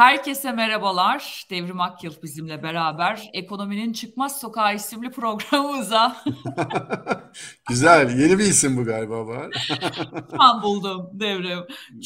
Herkese merhabalar. Devrim Akyıl bizimle beraber Ekonominin Çıkmaz Sokağı isimli programımıza. Güzel. Yeni bir isim bu galiba var. Tam buldum Devrim.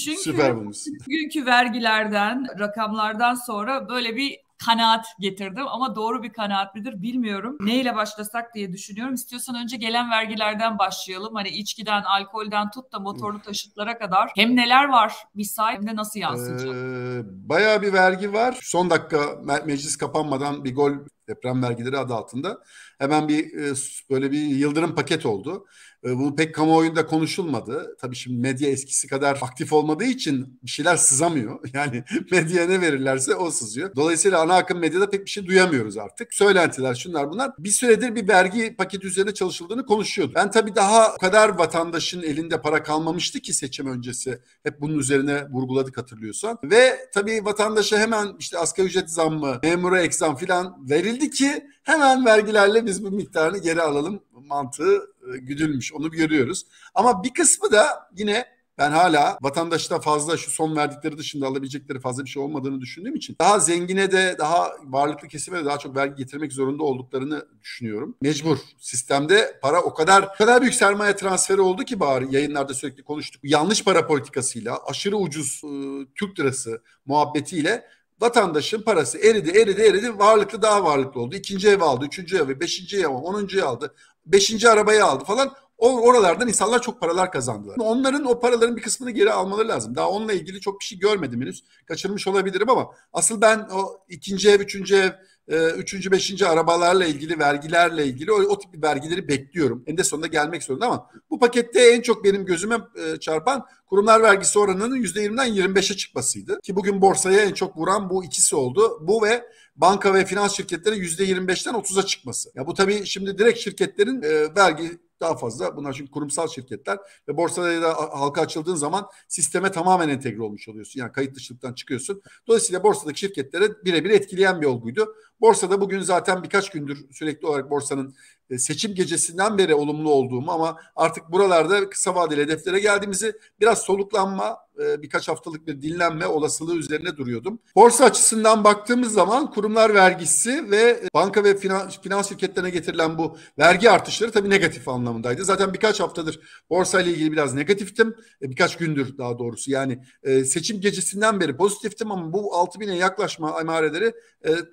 Çünkü Süper bulmuşsun. Çünkü vergilerden, rakamlardan sonra böyle bir kanaat getirdim ama doğru bir kanaat midir bilmiyorum. Neyle başlasak diye düşünüyorum. İstiyorsan önce gelen vergilerden başlayalım. Hani içkiden, alkolden tut da motorlu taşıtlara kadar hem neler var misal hem de nasıl yansıyacak? Ee, bayağı bir vergi var. Son dakika me- meclis kapanmadan bir gol deprem vergileri adı altında hemen bir e, böyle bir yıldırım paket oldu. Ee, bunu pek kamuoyunda konuşulmadı. Tabii şimdi medya eskisi kadar aktif olmadığı için bir şeyler sızamıyor. Yani medya ne verirlerse o sızıyor. Dolayısıyla ana akım medyada pek bir şey duyamıyoruz artık. Söylentiler şunlar bunlar. Bir süredir bir vergi paketi üzerine çalışıldığını konuşuyordu. Ben tabii daha o kadar vatandaşın elinde para kalmamıştı ki seçim öncesi. Hep bunun üzerine vurguladık hatırlıyorsan. Ve tabii vatandaşa hemen işte asgari ücret zammı, memura ek zam filan verildi ki hemen vergilerle biz bu miktarını geri alalım mantığı e, güdülmüş. Onu görüyoruz. Ama bir kısmı da yine ben hala vatandaşta fazla şu son verdikleri dışında alabilecekleri fazla bir şey olmadığını düşündüğüm için daha zengine de daha varlıklı kesime de daha çok vergi getirmek zorunda olduklarını düşünüyorum. Mecbur. Sistemde para o kadar o kadar büyük sermaye transferi oldu ki bari yayınlarda sürekli konuştuk. Yanlış para politikasıyla aşırı ucuz e, Türk lirası muhabbetiyle vatandaşın parası eridi eridi eridi varlıklı daha varlıklı oldu. İkinci ev aldı, üçüncü evi beşinci ev, onuncu ev aldı beşinci arabayı aldı falan. Oralardan insanlar çok paralar kazandılar. Onların o paraların bir kısmını geri almaları lazım. Daha onunla ilgili çok bir şey görmedim henüz. Kaçırmış olabilirim ama asıl ben o ikinci ev, üçüncü ev, e, üçüncü, beşinci arabalarla ilgili, vergilerle ilgili o, o tip vergileri bekliyorum. En de sonunda gelmek zorunda ama bu pakette en çok benim gözüme e, çarpan kurumlar vergisi oranının %20'den 25'e çıkmasıydı. Ki bugün borsaya en çok vuran bu ikisi oldu. Bu ve banka ve finans şirketleri %25'ten 30'a çıkması. Ya bu tabii şimdi direkt şirketlerin e, vergi daha fazla. Bunlar çünkü kurumsal şirketler ve borsada da halka açıldığın zaman sisteme tamamen entegre olmuş oluyorsun. Yani kayıt dışılıktan çıkıyorsun. Dolayısıyla borsadaki şirketlere birebir etkileyen bir olguydu. Borsada bugün zaten birkaç gündür sürekli olarak borsanın e, seçim gecesinden beri olumlu olduğumu ama artık buralarda kısa vadeli hedeflere geldiğimizi biraz soluklanma, e, birkaç haftalık bir dinlenme olasılığı üzerine duruyordum. Borsa açısından baktığımız zaman kurumlar vergisi ve e, banka ve finans, finans şirketlerine getirilen bu vergi artışları tabii negatif anlamındaydı. Zaten birkaç haftadır borsa ile ilgili biraz negatiftim. Birkaç gündür daha doğrusu yani seçim gecesinden beri pozitiftim ama bu 6000'e yaklaşma emareleri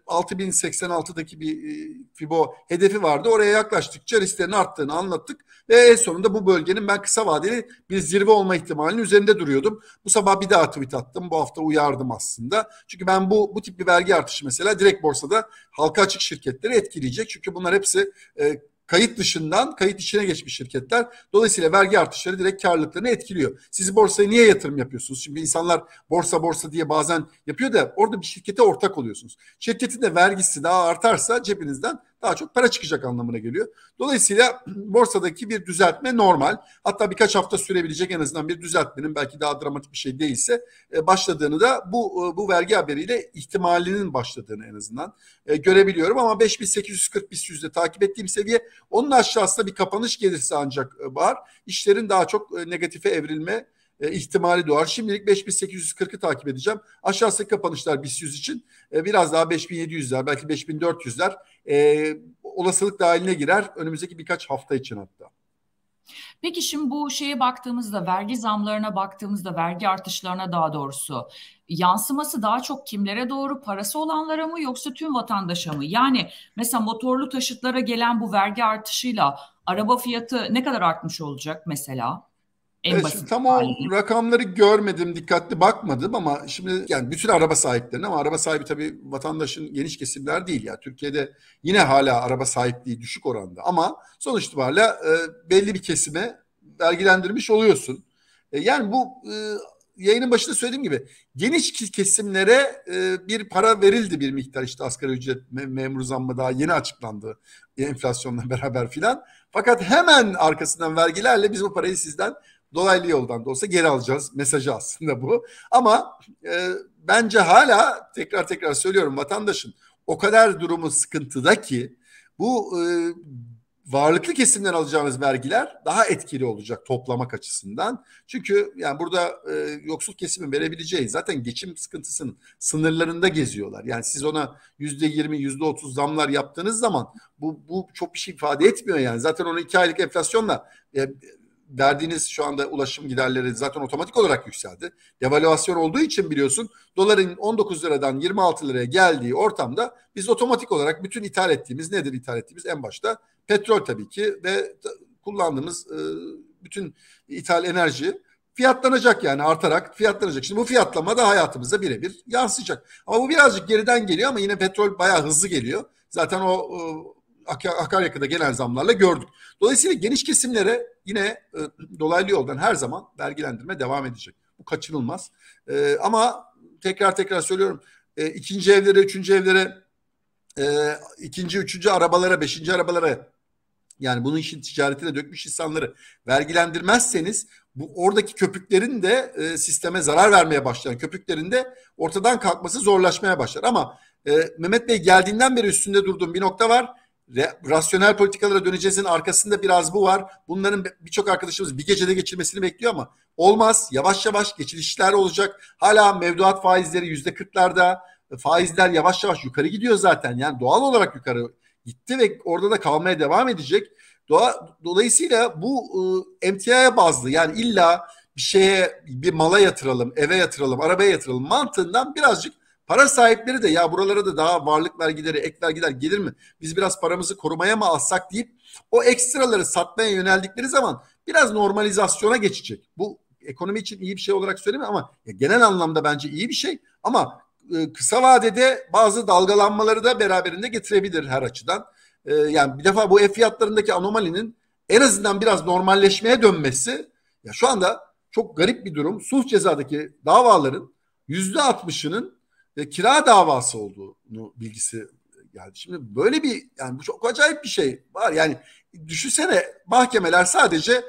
6000 1.86'daki bir FIBO hedefi vardı. Oraya yaklaştıkça risklerin arttığını anlattık ve en sonunda bu bölgenin ben kısa vadeli bir zirve olma ihtimalinin üzerinde duruyordum. Bu sabah bir daha tweet attım. Bu hafta uyardım aslında. Çünkü ben bu bu tip bir vergi artışı mesela direkt borsada halka açık şirketleri etkileyecek. Çünkü bunlar hepsi e, kayıt dışından kayıt içine geçmiş şirketler. Dolayısıyla vergi artışları direkt karlılıklarını etkiliyor. Siz borsaya niye yatırım yapıyorsunuz? Şimdi insanlar borsa borsa diye bazen yapıyor da orada bir şirkete ortak oluyorsunuz. Şirketin de vergisi daha artarsa cebinizden daha çok para çıkacak anlamına geliyor. Dolayısıyla borsadaki bir düzeltme normal. Hatta birkaç hafta sürebilecek en azından bir düzeltmenin belki daha dramatik bir şey değilse e, başladığını da bu e, bu vergi haberiyle ihtimalinin başladığını en azından e, görebiliyorum ama 5840 bir yüzde takip ettiğim seviye onun aşağısında bir kapanış gelirse ancak var. İşlerin daha çok negatife evrilme ihtimali doğar. Şimdilik 5840'ı takip edeceğim. Aşağısı kapanışlar BIST 100 için biraz daha 5700'ler belki 5400'ler e, olasılık dahiline girer önümüzdeki birkaç hafta için hatta. Peki şimdi bu şeye baktığımızda vergi zamlarına baktığımızda vergi artışlarına daha doğrusu yansıması daha çok kimlere doğru parası olanlara mı yoksa tüm vatandaşa mı? Yani mesela motorlu taşıtlara gelen bu vergi artışıyla araba fiyatı ne kadar artmış olacak mesela? En evet, basit tam o rakamları görmedim, dikkatli bakmadım ama şimdi yani bütün araba sahiplerine ama araba sahibi tabii vatandaşın geniş kesimler değil ya. Türkiye'de yine hala araba sahipliği düşük oranda ama sonuç itibariyle e, belli bir kesime vergilendirmiş oluyorsun. E, yani bu e, yayının başında söylediğim gibi geniş kesimlere e, bir para verildi bir miktar işte asgari ücret me- memur zammı daha yeni açıklandı enflasyonla beraber filan. Fakat hemen arkasından vergilerle biz bu parayı sizden dolaylı yoldan da olsa geri alacağız mesajı aslında bu. Ama e, bence hala tekrar tekrar söylüyorum vatandaşın o kadar durumu sıkıntıda ki bu e, varlıklı kesimden alacağınız vergiler daha etkili olacak toplamak açısından. Çünkü yani burada e, yoksul kesimin verebileceği zaten geçim sıkıntısının sınırlarında geziyorlar. Yani siz ona yüzde yirmi, yüzde otuz zamlar yaptığınız zaman bu, bu çok bir şey ifade etmiyor yani. Zaten onu iki aylık enflasyonla e, verdiğiniz şu anda ulaşım giderleri zaten otomatik olarak yükseldi. Devalüasyon olduğu için biliyorsun doların 19 liradan 26 liraya geldiği ortamda biz otomatik olarak bütün ithal ettiğimiz nedir ithal ettiğimiz en başta petrol tabii ki ve kullandığımız e, bütün ithal enerji fiyatlanacak yani artarak fiyatlanacak. Şimdi bu fiyatlama da hayatımıza birebir yansıyacak. Ama bu birazcık geriden geliyor ama yine petrol bayağı hızlı geliyor. Zaten o e, akaryakıda gelen zamlarla gördük. Dolayısıyla geniş kesimlere yine e, dolaylı yoldan her zaman vergilendirme devam edecek. Bu kaçınılmaz. E, ama tekrar tekrar söylüyorum e, ikinci evlere, üçüncü evlere, e, ikinci, üçüncü arabalara, beşinci arabalara yani bunun işin ticaretine dökmüş insanları vergilendirmezseniz bu oradaki köpüklerin de e, sisteme zarar vermeye başlayan köpüklerin de ortadan kalkması zorlaşmaya başlar. Ama e, Mehmet Bey geldiğinden beri üstünde durduğum bir nokta var rasyonel politikalara döneceğizin arkasında biraz bu var. Bunların birçok arkadaşımız bir gecede geçilmesini bekliyor ama olmaz. Yavaş yavaş geçilişler olacak. Hala mevduat faizleri yüzde kırklarda e, faizler yavaş yavaş yukarı gidiyor zaten. Yani doğal olarak yukarı gitti ve orada da kalmaya devam edecek. Doğa, dolayısıyla bu e, emtiaya bazlı yani illa bir şeye bir mala yatıralım, eve yatıralım, arabaya yatıralım mantığından birazcık Para sahipleri de ya buralara da daha varlık vergileri, ek vergiler gelir mi? Biz biraz paramızı korumaya mı alsak deyip o ekstraları satmaya yöneldikleri zaman biraz normalizasyona geçecek. Bu ekonomi için iyi bir şey olarak söyleyeyim ama genel anlamda bence iyi bir şey ama e, kısa vadede bazı dalgalanmaları da beraberinde getirebilir her açıdan. E, yani bir defa bu ev fiyatlarındaki anomalinin en azından biraz normalleşmeye dönmesi ya şu anda çok garip bir durum. Suh cezadaki davaların yüzde altmışının e, kira davası olduğunu bilgisi geldi. Şimdi böyle bir yani bu çok acayip bir şey var. Yani düşünsene mahkemeler sadece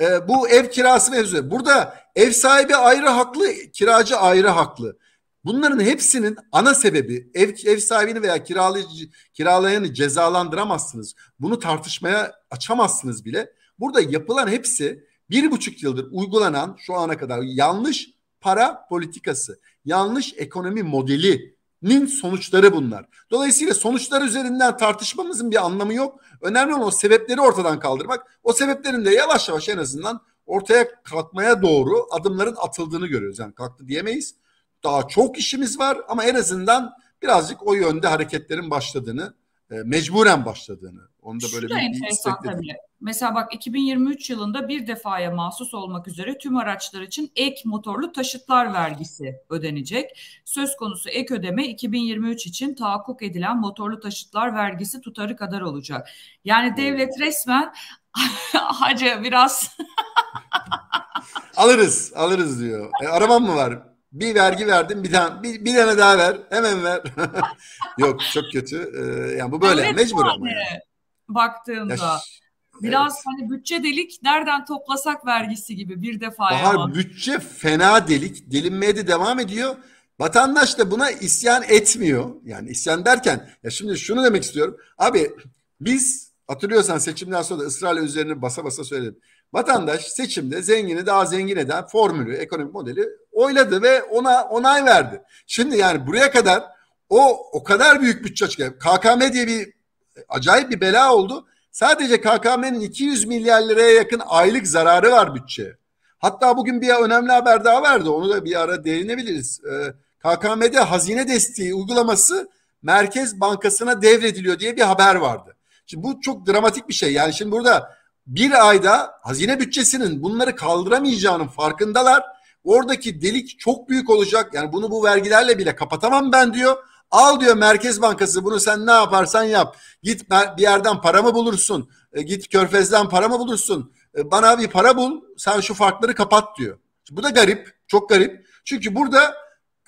e, bu ev kirası mevzu. Burada ev sahibi ayrı haklı, kiracı ayrı haklı. Bunların hepsinin ana sebebi ev, ev sahibini veya kiralayıcı, kiralayanı cezalandıramazsınız. Bunu tartışmaya açamazsınız bile. Burada yapılan hepsi bir buçuk yıldır uygulanan şu ana kadar yanlış para politikası, yanlış ekonomi modelinin sonuçları bunlar. Dolayısıyla sonuçlar üzerinden tartışmamızın bir anlamı yok. Önemli olan o sebepleri ortadan kaldırmak. O sebeplerin de yavaş yavaş en azından ortaya kalkmaya doğru adımların atıldığını görüyoruz. Yani kalktı diyemeyiz. Daha çok işimiz var ama en azından birazcık o yönde hareketlerin başladığını e, mecburen başladığını. Onu da böyle Şu bir, bir istek tabii. Mesela bak 2023 yılında bir defaya mahsus olmak üzere tüm araçlar için ek motorlu taşıtlar vergisi ödenecek. Söz konusu ek ödeme 2023 için tahakkuk edilen motorlu taşıtlar vergisi tutarı kadar olacak. Yani devlet resmen hacı biraz alırız alırız diyor. E, araban mı var? bir vergi verdim bir tane bir, bir tane daha ver hemen ver. Yok çok kötü. Ee, yani bu böyle evet, mecbur ama. Yani. Baktığımda. Ya, Biraz evet. hani bütçe delik nereden toplasak vergisi gibi bir defa. Bahar ama. bütçe fena delik. Delinmeye de devam ediyor. Vatandaş da buna isyan etmiyor. Yani isyan derken ya şimdi şunu demek istiyorum. Abi biz hatırlıyorsan seçimden sonra da ısrarla üzerine basa basa söyledim. Vatandaş seçimde zengini daha zengin eden formülü, ekonomik modeli oyladı ve ona onay verdi. Şimdi yani buraya kadar o o kadar büyük bütçe açık. KKM diye bir acayip bir bela oldu. Sadece KKM'nin 200 milyar liraya yakın aylık zararı var bütçeye. Hatta bugün bir önemli haber daha vardı. Onu da bir ara değinebiliriz. Ee, KKM'de hazine desteği uygulaması Merkez Bankası'na devrediliyor diye bir haber vardı. Şimdi bu çok dramatik bir şey. Yani şimdi burada bir ayda hazine bütçesinin bunları kaldıramayacağının farkındalar. Oradaki delik çok büyük olacak. Yani bunu bu vergilerle bile kapatamam ben diyor. Al diyor Merkez Bankası bunu sen ne yaparsan yap. Git bir yerden para mı bulursun? E, git körfezden para mı bulursun? E, bana bir para bul sen şu farkları kapat diyor. Bu da garip çok garip. Çünkü burada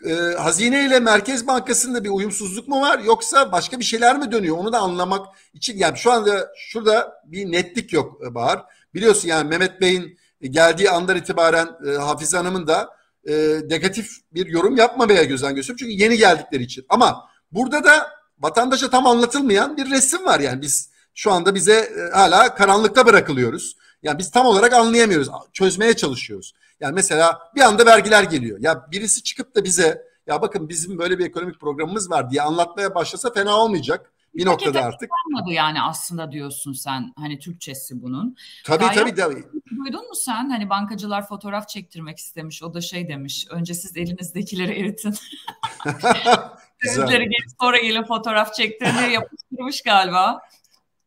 e, Hazine ile Merkez Bankası'nda bir uyumsuzluk mu var yoksa başka bir şeyler mi dönüyor onu da anlamak için yani şu anda şurada bir netlik yok e, Bahar. Biliyorsun yani Mehmet Bey'in geldiği andan itibaren e, Hafize Hanım'ın da e, negatif bir yorum yapmamaya gözden gösteriyor. Çünkü yeni geldikleri için. Ama burada da vatandaşa tam anlatılmayan bir resim var yani biz şu anda bize e, hala karanlıkta bırakılıyoruz. Yani biz tam olarak anlayamıyoruz. Çözmeye çalışıyoruz. Yani mesela bir anda vergiler geliyor. Ya birisi çıkıp da bize ya bakın bizim böyle bir ekonomik programımız var diye anlatmaya başlasa fena olmayacak. Bir, bir noktada artık. Kalmadı yani aslında diyorsun sen hani Türkçesi bunun. Tabii Daha tabii tabii. Duydun mu sen hani bankacılar fotoğraf çektirmek istemiş o da şey demiş önce siz elinizdekileri eritin. Güzel. sonra gelip fotoğraf çektirmeye yapıştırmış galiba.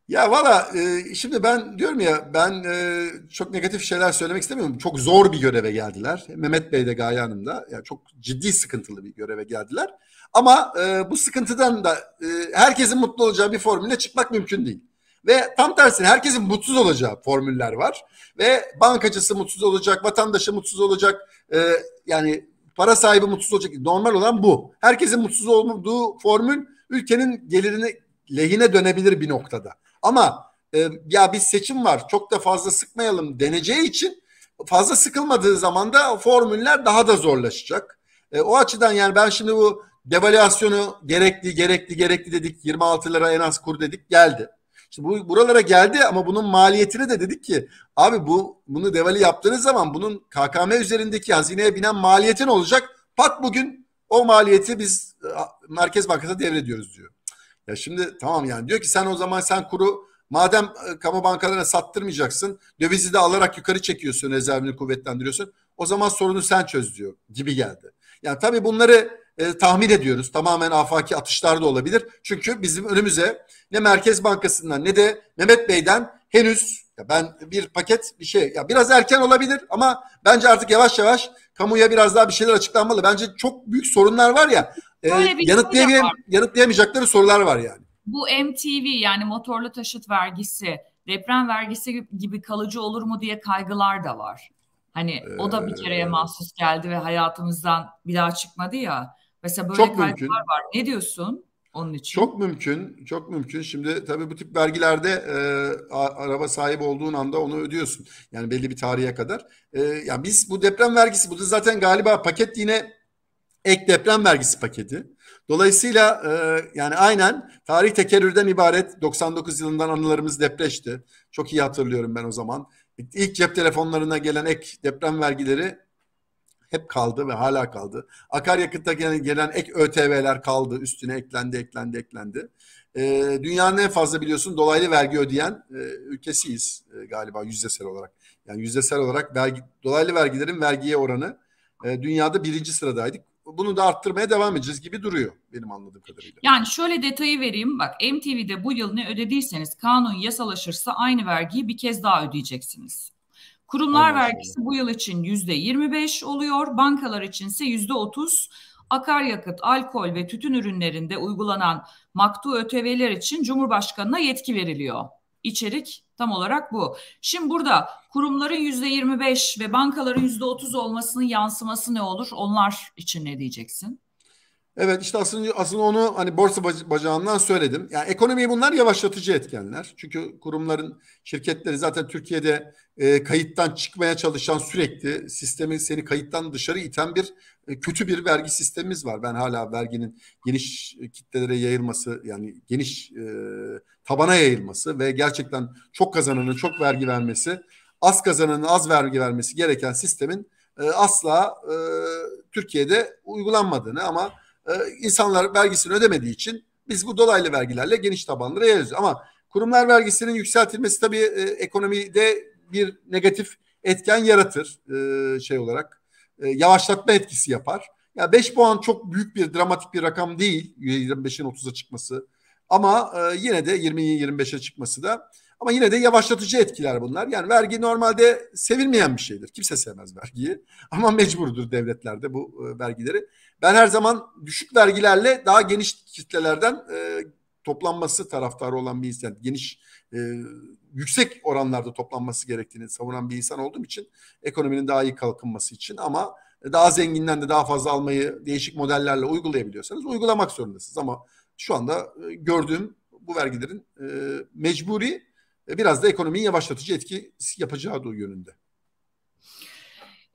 Ya valla e, şimdi ben diyorum ya ben e, çok negatif şeyler söylemek istemiyorum. Çok zor bir göreve geldiler. Mehmet Bey de Gaye Hanım da yani çok ciddi sıkıntılı bir göreve geldiler. Ama e, bu sıkıntıdan da e, herkesin mutlu olacağı bir formülle çıkmak mümkün değil. Ve tam tersi herkesin mutsuz olacağı formüller var. Ve bankacısı mutsuz olacak, vatandaşı mutsuz olacak. E, yani para sahibi mutsuz olacak. Normal olan bu. Herkesin mutsuz olduğu formül ülkenin gelirini lehine dönebilir bir noktada. Ama e, ya bir seçim var çok da fazla sıkmayalım deneceği için fazla sıkılmadığı zaman da formüller daha da zorlaşacak. E, o açıdan yani ben şimdi bu devalüasyonu gerekli gerekli gerekli dedik 26 lira en az kur dedik geldi. Şimdi bu buralara geldi ama bunun maliyetini de dedik ki abi bu bunu devali yaptığınız zaman bunun KKM üzerindeki hazineye binen maliyetin olacak. Pat bugün o maliyeti biz e, Merkez Bankası'na devrediyoruz diyor. Ya şimdi tamam yani diyor ki sen o zaman sen kuru madem e, kamu bankalarına sattırmayacaksın dövizi de alarak yukarı çekiyorsun rezervini kuvvetlendiriyorsun o zaman sorunu sen çöz diyor gibi geldi. Yani tabii bunları e, tahmin ediyoruz. Tamamen afaki atışlar da olabilir. Çünkü bizim önümüze ne Merkez Bankası'ndan ne de Mehmet Bey'den henüz ya ben bir paket bir şey ya biraz erken olabilir ama bence artık yavaş yavaş kamuya biraz daha bir şeyler açıklanmalı. Bence çok büyük sorunlar var ya e, ee, şey yanıtlayamay- yanıtlayamayacakları sorular var yani. Bu MTV yani motorlu taşıt vergisi, deprem vergisi gibi kalıcı olur mu diye kaygılar da var. Hani ee, o da bir kereye ee, mahsus geldi ve hayatımızdan bir daha çıkmadı ya. Mesela böyle çok kaygılar mümkün. var. Ne diyorsun? onun için. Çok mümkün, çok mümkün. Şimdi tabii bu tip vergilerde e, araba sahip olduğun anda onu ödüyorsun. Yani belli bir tarihe kadar. E, ya yani biz bu deprem vergisi, bu da zaten galiba paket yine ek deprem vergisi paketi. Dolayısıyla e, yani aynen tarih tekerrürden ibaret 99 yılından anılarımız depreşti. Çok iyi hatırlıyorum ben o zaman. İlk cep telefonlarına gelen ek deprem vergileri hep kaldı ve hala kaldı. Akaryakıtta gelen, gelen ek ÖTV'ler kaldı. Üstüne eklendi, eklendi, eklendi. E, dünyanın en fazla biliyorsun dolaylı vergi ödeyen e, ülkesiyiz e, galiba yüzdesel olarak. Yani yüzdesel olarak vergi, dolaylı vergilerin vergiye oranı e, dünyada birinci sıradaydık bunu da arttırmaya devam edeceğiz gibi duruyor benim anladığım kadarıyla. Yani şöyle detayı vereyim. Bak MTV'de bu yıl ne ödediyseniz kanun yasalaşırsa aynı vergiyi bir kez daha ödeyeceksiniz. Kurumlar Aynen. vergisi bu yıl için yüzde 25 oluyor. Bankalar için ise yüzde 30. Akaryakıt, alkol ve tütün ürünlerinde uygulanan maktu ÖTV'ler için Cumhurbaşkanı'na yetki veriliyor içerik tam olarak bu. Şimdi burada kurumların yüzde 25 ve bankaların yüzde 30 olmasının yansıması ne olur? Onlar için ne diyeceksin? Evet işte aslında aslında onu hani borsa bacağından söyledim. Yani ekonomiyi bunlar yavaşlatıcı etkenler. Çünkü kurumların, şirketleri zaten Türkiye'de e, kayıttan çıkmaya çalışan sürekli sistemi seni kayıttan dışarı iten bir e, kötü bir vergi sistemimiz var. Ben hala verginin geniş kitlelere yayılması yani geniş e, tabana yayılması ve gerçekten çok kazananın çok vergi vermesi, az kazananın az vergi vermesi gereken sistemin e, asla e, Türkiye'de uygulanmadığını ama e, insanlar vergisini ödemediği için biz bu dolaylı vergilerle geniş tabanlı yayıyoruz. Ama kurumlar vergisinin yükseltilmesi tabii e, ekonomide bir negatif etken yaratır e, şey olarak. E, yavaşlatma etkisi yapar. Ya 5 puan çok büyük bir dramatik bir rakam değil. 25'in 30'a çıkması. Ama e, yine de 20'nin 25'e çıkması da ama yine de yavaşlatıcı etkiler bunlar. Yani vergi normalde sevilmeyen bir şeydir. Kimse sevmez vergiyi. Ama mecburdur devletlerde bu e, vergileri. Ben her zaman düşük vergilerle daha geniş kitlelerden e, toplanması taraftarı olan bir insan. Geniş e, yüksek oranlarda toplanması gerektiğini savunan bir insan olduğum için ekonominin daha iyi kalkınması için ama daha zenginden de daha fazla almayı değişik modellerle uygulayabiliyorsanız uygulamak zorundasınız ama şu anda e, gördüğüm bu vergilerin e, mecburi e, biraz da ekonomiyi yavaşlatıcı etki yapacağı da yönünde.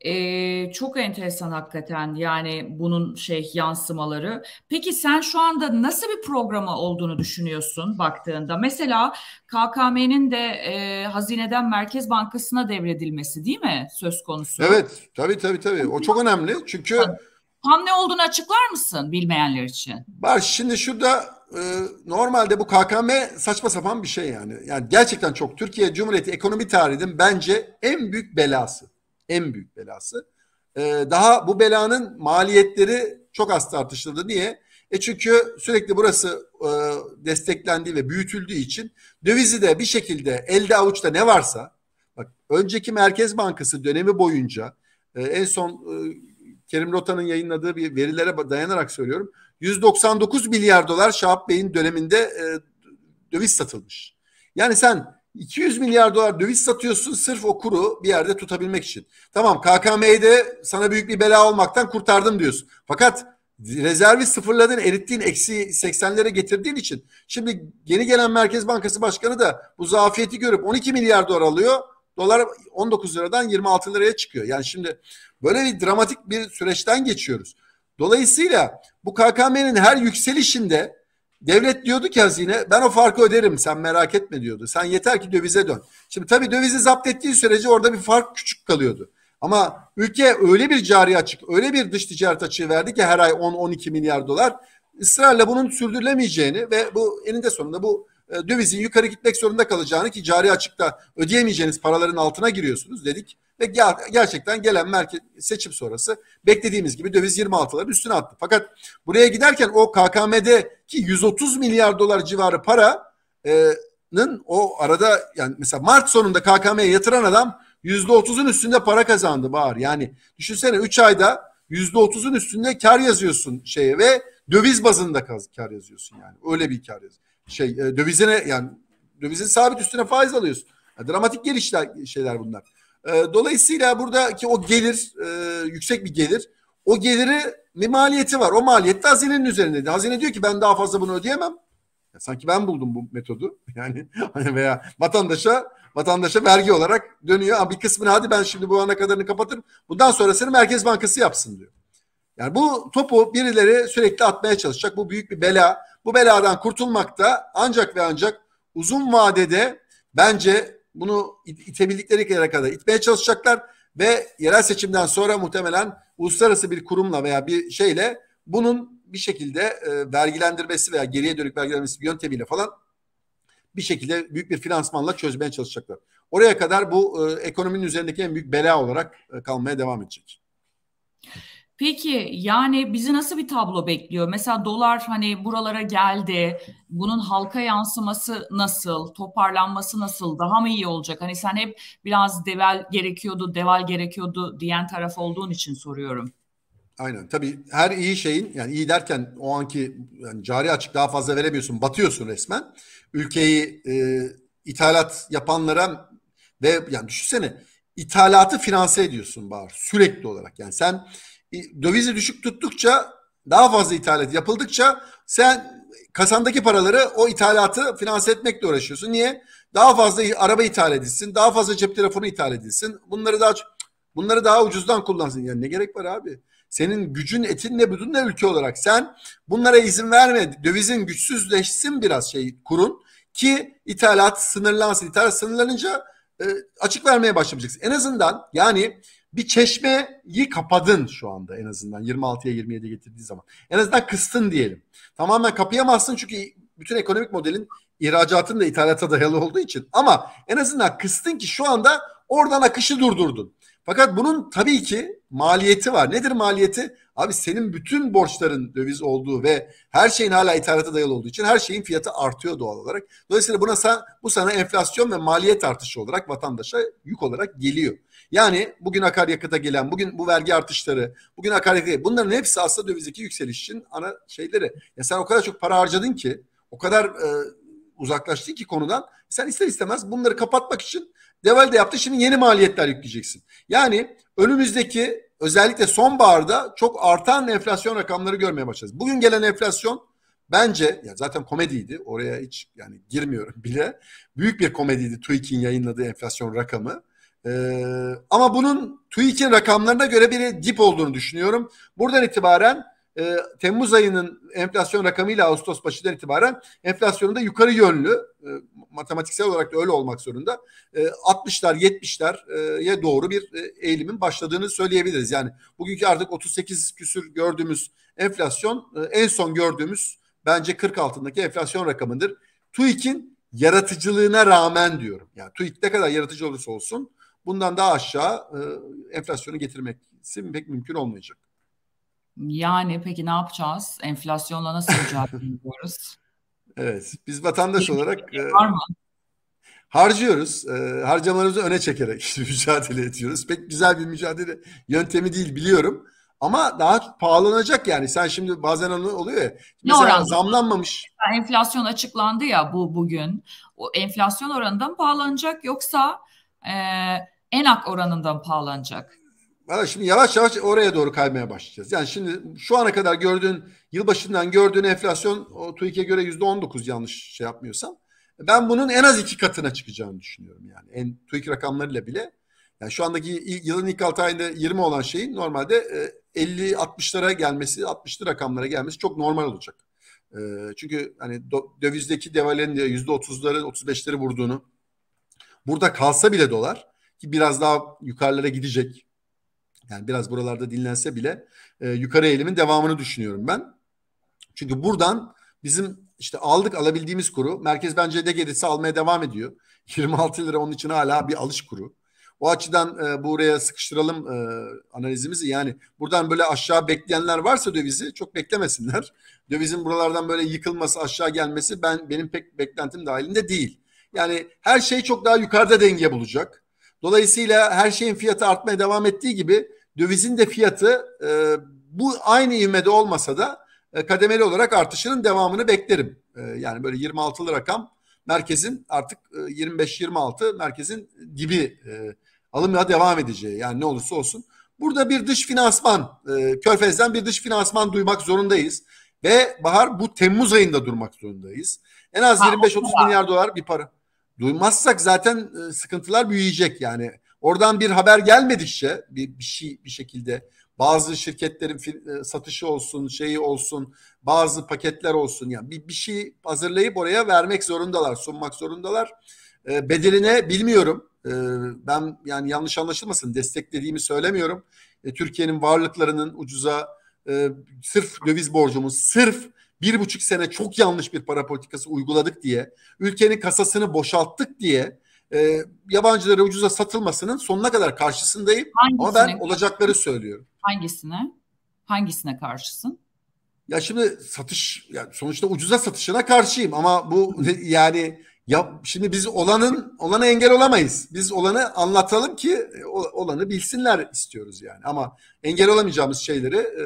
Ee, çok enteresan hakikaten yani bunun şey yansımaları. Peki sen şu anda nasıl bir programa olduğunu düşünüyorsun baktığında? Mesela KKM'nin de e, hazineden Merkez Bankası'na devredilmesi değil mi söz konusu? Evet tabii tabii tabii o çok önemli çünkü... Tam ne olduğunu açıklar mısın bilmeyenler için? Var şimdi şurada e, normalde bu KKM saçma sapan bir şey yani. Yani gerçekten çok Türkiye Cumhuriyeti ekonomi tarihinin bence en büyük belası. En büyük belası. E, daha bu belanın maliyetleri çok az tartışıldı. Niye? E çünkü sürekli burası e, desteklendiği ve büyütüldüğü için dövizi de bir şekilde elde avuçta ne varsa bak önceki Merkez Bankası dönemi boyunca e, en son e, Kerim Rota'nın yayınladığı bir verilere dayanarak söylüyorum. 199 milyar dolar Şahap Bey'in döneminde e, döviz satılmış. Yani sen 200 milyar dolar döviz satıyorsun sırf o kuru bir yerde tutabilmek için. Tamam KKM'yi de sana büyük bir bela olmaktan kurtardım diyorsun. Fakat rezervi sıfırladın erittiğin eksi 80'lere getirdiğin için. Şimdi yeni gelen Merkez Bankası Başkanı da bu zafiyeti görüp 12 milyar dolar alıyor. Dolar 19 liradan 26 liraya çıkıyor. Yani şimdi böyle bir dramatik bir süreçten geçiyoruz. Dolayısıyla bu KKM'nin her yükselişinde devlet diyordu ki hazine ben o farkı öderim sen merak etme diyordu. Sen yeter ki dövize dön. Şimdi tabii dövizi zapt ettiği sürece orada bir fark küçük kalıyordu. Ama ülke öyle bir cari açık, öyle bir dış ticaret açığı verdi ki her ay 10-12 milyar dolar ısrarla bunun sürdürülemeyeceğini ve bu eninde sonunda bu e, dövizin yukarı gitmek zorunda kalacağını ki cari açıkta ödeyemeyeceğiniz paraların altına giriyorsunuz dedik ve gerçekten gelen merkez seçim sonrası beklediğimiz gibi döviz 26'ların üstüne attı. Fakat buraya giderken o KKM'deki 130 milyar dolar civarı paranın e, o arada yani mesela Mart sonunda KKM'ye yatıran adam %30'un üstünde para kazandı Bahar. Yani düşünsene 3 ayda %30'un üstünde kar yazıyorsun şeye ve döviz bazında kar yazıyorsun yani. Öyle bir kar yaz. Şey e, dövizine yani dövizin sabit üstüne faiz alıyorsun. Yani dramatik gelişler şeyler bunlar. E, dolayısıyla buradaki o gelir e, yüksek bir gelir. O geliri bir maliyeti var. O maliyet de hazinenin üzerinde. Hazine diyor ki ben daha fazla bunu ödeyemem. Ya sanki ben buldum bu metodu. Yani hani veya vatandaşa vatandaşa vergi olarak dönüyor. Ama bir kısmını hadi ben şimdi bu ana kadarını kapatırım. Bundan sonrasını Merkez Bankası yapsın diyor. Yani bu topu birileri sürekli atmaya çalışacak. Bu büyük bir bela. Bu beladan kurtulmak da ancak ve ancak uzun vadede bence bunu itebildikleri yere kadar itmeye çalışacaklar ve yerel seçimden sonra muhtemelen uluslararası bir kurumla veya bir şeyle bunun bir şekilde e, vergilendirmesi veya geriye dönük vergilendirmesi bir yöntemiyle falan bir şekilde büyük bir finansmanla çözmeye çalışacaklar. Oraya kadar bu e, ekonominin üzerindeki en büyük bela olarak e, kalmaya devam edecek. Peki yani bizi nasıl bir tablo bekliyor? Mesela dolar hani buralara geldi. Bunun halka yansıması nasıl? Toparlanması nasıl? Daha mı iyi olacak? Hani sen hep biraz deval gerekiyordu, deval gerekiyordu diyen taraf olduğun için soruyorum. Aynen. Tabii her iyi şeyin yani iyi derken o anki yani cari açık daha fazla veremiyorsun. Batıyorsun resmen. Ülkeyi e, ithalat yapanlara ve yani düşünsene ithalatı finanse ediyorsun bari sürekli olarak. Yani sen dövizi düşük tuttukça daha fazla ithalat yapıldıkça sen kasandaki paraları o ithalatı finanse etmekle uğraşıyorsun. Niye? Daha fazla araba ithal edilsin, daha fazla cep telefonu ithal edilsin. Bunları daha bunları daha ucuzdan kullansın. Yani ne gerek var abi? Senin gücün etin ne etinle ne ülke olarak sen bunlara izin verme. Dövizin güçsüzleşsin biraz şey kurun ki ithalat sınırlansın. İthalat sınırlanınca e, açık vermeye başlayacaksın. En azından yani bir çeşmeyi kapadın şu anda en azından 26'ya 27 getirdiği zaman. En azından kıstın diyelim. Tamamen kapayamazsın çünkü bütün ekonomik modelin ihracatın da ithalata dayalı olduğu için ama en azından kıstın ki şu anda oradan akışı durdurdun. Fakat bunun tabii ki maliyeti var. Nedir maliyeti? Abi senin bütün borçların döviz olduğu ve her şeyin hala ithalata dayalı olduğu için her şeyin fiyatı artıyor doğal olarak. Dolayısıyla buna sen, bu sana enflasyon ve maliyet artışı olarak vatandaşa yük olarak geliyor. Yani bugün akaryakıta gelen, bugün bu vergi artışları, bugün akaryakıta bunların hepsi aslında dövizdeki yükseliş için ana şeyleri. Ya sen o kadar çok para harcadın ki, o kadar e, uzaklaştın ki konudan. Sen ister istemez bunları kapatmak için devalde yaptı. Şimdi yeni maliyetler yükleyeceksin. Yani önümüzdeki özellikle sonbaharda çok artan enflasyon rakamları görmeye başlayacağız. Bugün gelen enflasyon bence ya zaten komediydi. Oraya hiç yani girmiyorum bile. Büyük bir komediydi TÜİK'in yayınladığı enflasyon rakamı. Ee, ama bunun TÜİK'in rakamlarına göre bir dip olduğunu düşünüyorum. Buradan itibaren e, Temmuz ayının enflasyon rakamıyla Ağustos başından itibaren enflasyonun da yukarı yönlü e, matematiksel olarak da öyle olmak zorunda e, 60'lar 70'ler'ye e, doğru bir e, eğilimin başladığını söyleyebiliriz. Yani bugünkü artık 38 küsür gördüğümüz enflasyon e, en son gördüğümüz bence 40 altındaki enflasyon rakamıdır. TÜİK'in yaratıcılığına rağmen diyorum. Yani TÜİK ne kadar yaratıcı olursa olsun bundan daha aşağı e, enflasyonu getirmek pek mümkün olmayacak. Yani peki ne yapacağız? Enflasyonla nasıl mücadele ediyoruz? Evet, biz vatandaş olarak e, var mı? harcıyoruz. E, harcamalarımızı öne çekerek mücadele ediyoruz. Pek güzel bir mücadele yöntemi değil biliyorum. Ama daha pahalanacak yani. Sen şimdi bazen onu oluyor ya. Ne oran? zamlanmamış. Yani enflasyon açıklandı ya bu bugün. O enflasyon oranından pahalanacak yoksa e, ENAK oranından pahalanacak? Bana şimdi yavaş yavaş oraya doğru kaymaya başlayacağız. Yani şimdi şu ana kadar gördüğün, yılbaşından gördüğün enflasyon o TÜİK'e göre yüzde on dokuz yanlış şey yapmıyorsam. Ben bunun en az iki katına çıkacağını düşünüyorum yani. En TÜİK rakamlarıyla bile. Yani şu andaki yılın ilk altı ayında 20 olan şeyin normalde 50-60'lara e, gelmesi, 60'lı rakamlara gelmesi çok normal olacak. E, çünkü hani dövizdeki devalenin de %30'ları, 35'leri vurduğunu, burada kalsa bile dolar ki biraz daha yukarılara gidecek. Yani biraz buralarda dinlense bile e, yukarı eğilimin devamını düşünüyorum ben. Çünkü buradan bizim işte aldık alabildiğimiz kuru. Merkez bence de gelirse almaya devam ediyor. 26 lira onun için hala bir alış kuru. O açıdan e, buraya sıkıştıralım e, analizimizi. Yani buradan böyle aşağı bekleyenler varsa dövizi çok beklemesinler. Dövizin buralardan böyle yıkılması, aşağı gelmesi ben benim pek beklentim dahilinde değil. Yani her şey çok daha yukarıda denge bulacak. Dolayısıyla her şeyin fiyatı artmaya devam ettiği gibi dövizin de fiyatı e, bu aynı ivmede olmasa da e, kademeli olarak artışının devamını beklerim. E, yani böyle 26'lı rakam merkezin artık e, 25-26 merkezin dibi e, alımına devam edeceği yani ne olursa olsun. Burada bir dış finansman, e, Körfez'den bir dış finansman duymak zorundayız. Ve Bahar bu Temmuz ayında durmak zorundayız. En az 25-30 milyar dolar bir para duymazsak zaten e, sıkıntılar büyüyecek yani. Oradan bir haber gelmedikçe bir, bir şey bir şekilde bazı şirketlerin e, satışı olsun, şeyi olsun, bazı paketler olsun yani bir, bir şey hazırlayıp oraya vermek zorundalar, sunmak zorundalar. E, bedeline bilmiyorum. ben yani yanlış anlaşılmasın desteklediğimi söylemiyorum. Türkiye'nin varlıklarının ucuza sırf döviz borcumuz, sırf bir buçuk sene çok yanlış bir para politikası uyguladık diye, ülkenin kasasını boşalttık diye e, yabancılara ucuza satılmasının sonuna kadar karşısındayım. Hangisine? Ama ben olacakları söylüyorum. Hangisine? Hangisine karşısın? Ya şimdi satış yani sonuçta ucuza satışına karşıyım ama bu yani ya şimdi biz olanın olana engel olamayız. Biz olanı anlatalım ki e, olanı bilsinler istiyoruz yani. Ama engel olamayacağımız şeyleri e,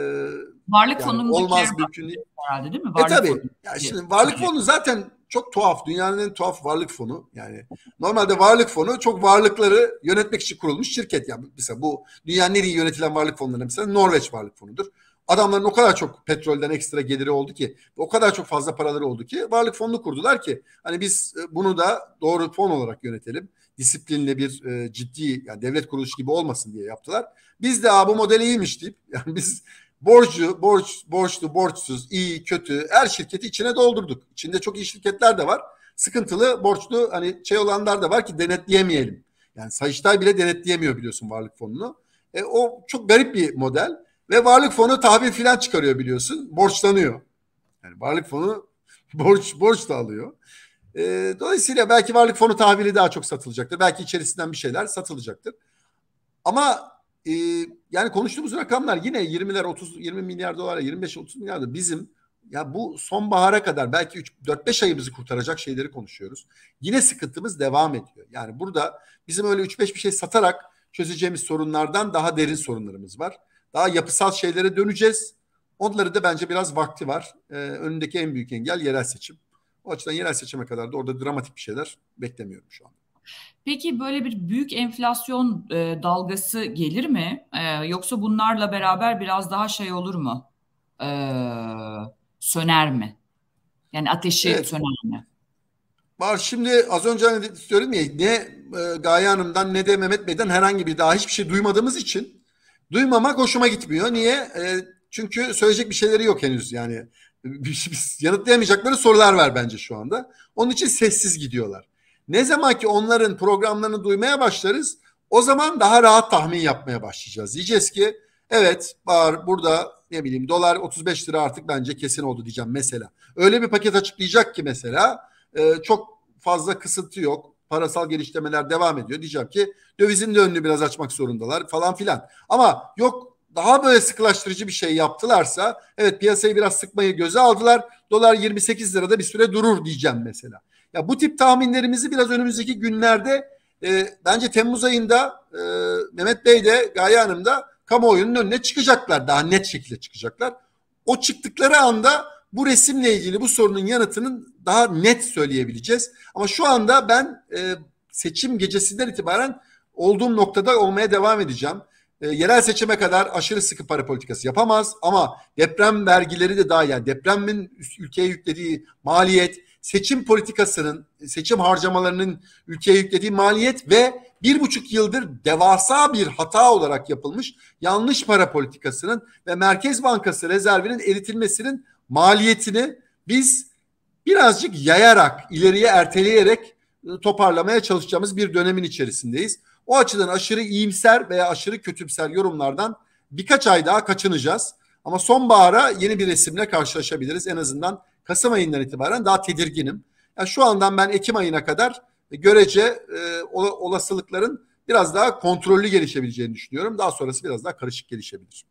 varlık yani fonunun olmaz mümkün değil. Herhalde değil mi? E, varlık e tabii. Fonu. Ya şimdi varlık fonu zaten çok tuhaf. Dünyanın en tuhaf varlık fonu. Yani normalde varlık fonu çok varlıkları yönetmek için kurulmuş şirket. Yani mesela bu dünyanın en iyi yönetilen varlık fonlarından mesela Norveç varlık fonudur. Adamların o kadar çok petrolden ekstra geliri oldu ki, o kadar çok fazla paraları oldu ki varlık fonunu kurdular ki hani biz e, bunu da doğru fon olarak yönetelim. Disiplinle bir e, ciddi yani devlet kuruluşu gibi olmasın diye yaptılar. Biz de Aa, bu model iyiymiş deyip yani biz borcu, borç, borçlu, borçsuz, iyi, kötü her şirketi içine doldurduk. İçinde çok iyi şirketler de var. Sıkıntılı, borçlu hani şey olanlar da var ki denetleyemeyelim. Yani Sayıştay bile denetleyemiyor biliyorsun varlık fonunu. E, o çok garip bir model. Ve varlık fonu tahvil filan çıkarıyor biliyorsun. Borçlanıyor. Yani varlık fonu borç borç da alıyor. E, dolayısıyla belki varlık fonu tahvili daha çok satılacaktır. Belki içerisinden bir şeyler satılacaktır. Ama e, yani konuştuğumuz rakamlar yine 20'ler 30 20 milyar dolar 25 30 milyar da bizim ya bu sonbahara kadar belki 3 4 5 ayımızı kurtaracak şeyleri konuşuyoruz. Yine sıkıntımız devam ediyor. Yani burada bizim öyle 3 5 bir şey satarak çözeceğimiz sorunlardan daha derin sorunlarımız var. Daha yapısal şeylere döneceğiz. Onları da bence biraz vakti var. Ee, önündeki en büyük engel yerel seçim. O açıdan yerel seçime kadar da orada dramatik bir şeyler beklemiyorum şu an. Peki böyle bir büyük enflasyon e, dalgası gelir mi? E, yoksa bunlarla beraber biraz daha şey olur mu? E, söner mi? Yani ateşi evet. söner mi? Var şimdi az önce hani söyledim ya ne e, Gaye Hanım'dan ne de Mehmet Bey'den herhangi bir daha hiçbir şey duymadığımız için Duymamak hoşuma gitmiyor. Niye? E, çünkü söyleyecek bir şeyleri yok henüz yani. E, yanıtlayamayacakları sorular var bence şu anda. Onun için sessiz gidiyorlar. Ne zaman ki onların programlarını duymaya başlarız o zaman daha rahat tahmin yapmaya başlayacağız. Diyeceğiz ki evet var burada ne bileyim dolar 35 lira artık bence kesin oldu diyeceğim mesela. Öyle bir paket açıklayacak ki mesela e, çok fazla kısıtı yok parasal gelişlemeler devam ediyor. Diyeceğim ki dövizin de önünü biraz açmak zorundalar falan filan. Ama yok daha böyle sıkılaştırıcı bir şey yaptılarsa evet piyasayı biraz sıkmayı göze aldılar. Dolar 28 lirada bir süre durur diyeceğim mesela. Ya bu tip tahminlerimizi biraz önümüzdeki günlerde e, bence Temmuz ayında e, Mehmet Bey de Gaye Hanım da kamuoyunun önüne çıkacaklar. Daha net şekilde çıkacaklar. O çıktıkları anda bu resimle ilgili bu sorunun yanıtının daha net söyleyebileceğiz. Ama şu anda ben e, seçim gecesinden itibaren olduğum noktada olmaya devam edeceğim. E, yerel seçime kadar aşırı sıkı para politikası yapamaz ama deprem vergileri de daha yani depremin ülkeye yüklediği maliyet, seçim politikasının, seçim harcamalarının ülkeye yüklediği maliyet ve bir buçuk yıldır devasa bir hata olarak yapılmış yanlış para politikasının ve Merkez Bankası rezervinin eritilmesinin maliyetini biz birazcık yayarak, ileriye erteleyerek e, toparlamaya çalışacağımız bir dönemin içerisindeyiz. O açıdan aşırı iyimser veya aşırı kötümser yorumlardan birkaç ay daha kaçınacağız. Ama sonbahara yeni bir resimle karşılaşabiliriz. En azından Kasım ayından itibaren daha tedirginim. Yani şu andan ben Ekim ayına kadar e, görece e, olasılıkların biraz daha kontrollü gelişebileceğini düşünüyorum. Daha sonrası biraz daha karışık gelişebilir.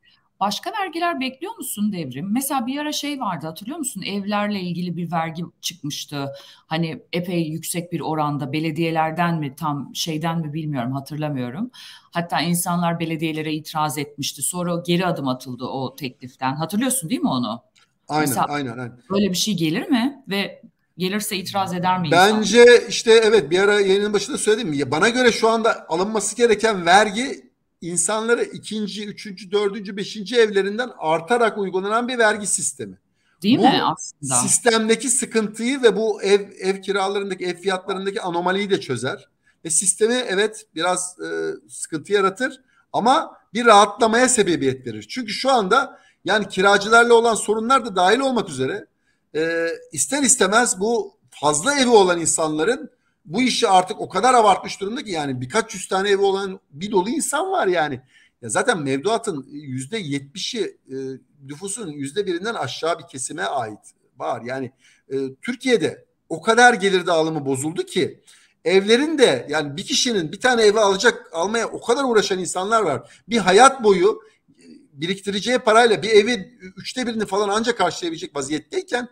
Başka vergiler bekliyor musun devrim? Mesela bir ara şey vardı hatırlıyor musun? Evlerle ilgili bir vergi çıkmıştı. Hani epey yüksek bir oranda belediyelerden mi tam şeyden mi bilmiyorum hatırlamıyorum. Hatta insanlar belediyelere itiraz etmişti. Sonra geri adım atıldı o tekliften. Hatırlıyorsun değil mi onu? Aynen, Mesela, aynen, aynen. Böyle bir şey gelir mi ve gelirse itiraz eder mi? Bence insan? işte evet bir ara yayının başında söyledim. Bana göre şu anda alınması gereken vergi insanlara ikinci, üçüncü, dördüncü, beşinci evlerinden artarak uygulanan bir vergi sistemi. Değil bu mi aslında? Sistemdeki sıkıntıyı ve bu ev ev kiralarındaki ev fiyatlarındaki anomaliyi de çözer ve sistemi evet biraz e, sıkıntı yaratır ama bir rahatlamaya sebebiyet verir. Çünkü şu anda yani kiracılarla olan sorunlar da dahil olmak üzere e, ister istemez bu fazla evi olan insanların bu işi artık o kadar abartmış durumda ki yani birkaç yüz tane evi olan bir dolu insan var yani. Ya zaten mevduatın yüzde yetmişi e, nüfusun yüzde birinden aşağı bir kesime ait var. Yani e, Türkiye'de o kadar gelir dağılımı bozuldu ki evlerin de yani bir kişinin bir tane evi alacak almaya o kadar uğraşan insanlar var. Bir hayat boyu e, biriktireceği parayla bir evi üçte birini falan ancak karşılayabilecek vaziyetteyken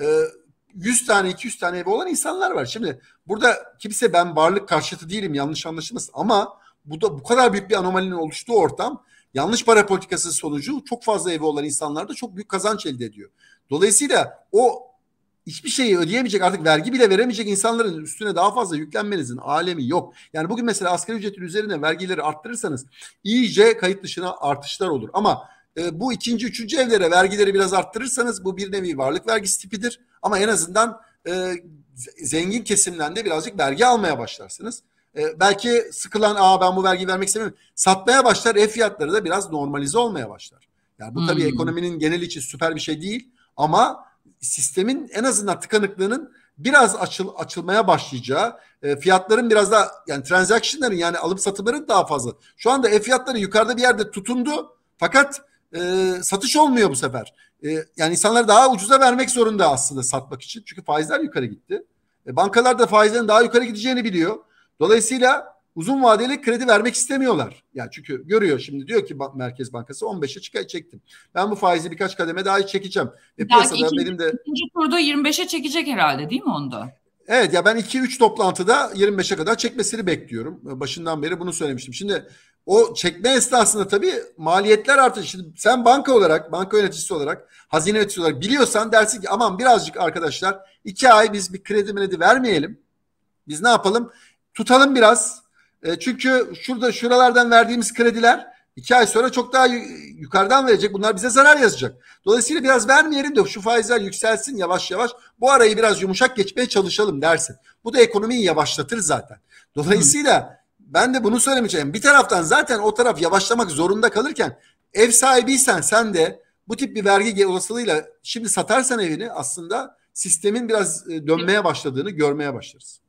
e, 100 tane 200 tane evi olan insanlar var. Şimdi burada kimse ben varlık karşıtı değilim yanlış anlaşılmasın ama bu da bu kadar büyük bir anomalinin oluştuğu ortam yanlış para politikası sonucu çok fazla evi olan insanlar da çok büyük kazanç elde ediyor. Dolayısıyla o hiçbir şeyi ödeyemeyecek artık vergi bile veremeyecek insanların üstüne daha fazla yüklenmenizin alemi yok. Yani bugün mesela asgari ücretin üzerine vergileri arttırırsanız iyice kayıt dışına artışlar olur. Ama ee, bu ikinci, üçüncü evlere vergileri biraz arttırırsanız bu bir nevi varlık vergisi tipidir. Ama en azından e, zengin kesimden de birazcık vergi almaya başlarsınız. E, belki sıkılan aa ben bu vergi vermek istemiyorum. Satmaya başlar ev fiyatları da biraz normalize olmaya başlar. Yani bu tabii hmm. ekonominin genel için süper bir şey değil ama sistemin en azından tıkanıklığının biraz açıl açılmaya başlayacağı, e, fiyatların biraz daha yani transaction'ların yani alıp satımların daha fazla. Şu anda ev fiyatları yukarıda bir yerde tutundu fakat e, satış olmuyor bu sefer. E, yani insanlar daha ucuza vermek zorunda aslında satmak için. Çünkü faizler yukarı gitti. E, bankalar da faizlerin daha yukarı gideceğini biliyor. Dolayısıyla uzun vadeli kredi vermek istemiyorlar. Yani çünkü görüyor şimdi diyor ki Merkez Bankası 15'e çıkar çektim. Ben bu faizi birkaç kademe daha çekeceğim. E, piyasada ikinci, benim de ikinci turda 25'e çekecek herhalde değil mi onda? Evet ya ben 2-3 toplantıda 25'e kadar çekmesini bekliyorum. E, başından beri bunu söylemiştim. Şimdi o çekme esnasında tabii maliyetler artıyor. Şimdi sen banka olarak, banka yöneticisi olarak, hazine yöneticisi olarak biliyorsan dersin ki aman birazcık arkadaşlar iki ay biz bir kredi mredi vermeyelim. Biz ne yapalım? Tutalım biraz. E, çünkü şurada şuralardan verdiğimiz krediler iki ay sonra çok daha yukarıdan verecek. Bunlar bize zarar yazacak. Dolayısıyla biraz vermeyelim de şu faizler yükselsin yavaş yavaş. Bu arayı biraz yumuşak geçmeye çalışalım dersin. Bu da ekonomiyi yavaşlatır zaten. Dolayısıyla ben de bunu söylemeyeceğim. Bir taraftan zaten o taraf yavaşlamak zorunda kalırken ev sahibiysen sen de bu tip bir vergi olasılığıyla şimdi satarsan evini aslında sistemin biraz e, dönmeye başladığını görmeye başlarız.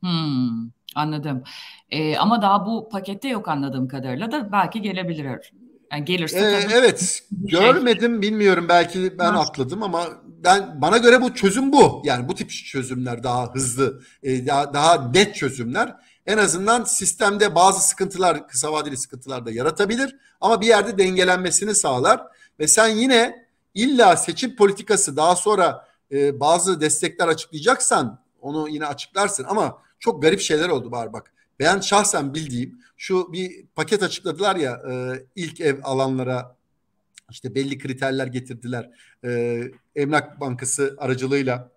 Hmm, anladım. Ee, ama daha bu pakette yok anladığım kadarıyla da belki gelebilir. Yani gelirse ee, tabii. Evet. Şey. Görmedim bilmiyorum belki ben atladım ama ben bana göre bu çözüm bu. Yani bu tip çözümler daha hızlı, e, daha daha net çözümler en azından sistemde bazı sıkıntılar, kısa vadeli sıkıntılar da yaratabilir ama bir yerde dengelenmesini sağlar ve sen yine illa seçim politikası daha sonra e, bazı destekler açıklayacaksan onu yine açıklarsın ama çok garip şeyler oldu var bak. Ben şahsen bildiğim şu bir paket açıkladılar ya e, ilk ev alanlara işte belli kriterler getirdiler. E, Emlak Bankası aracılığıyla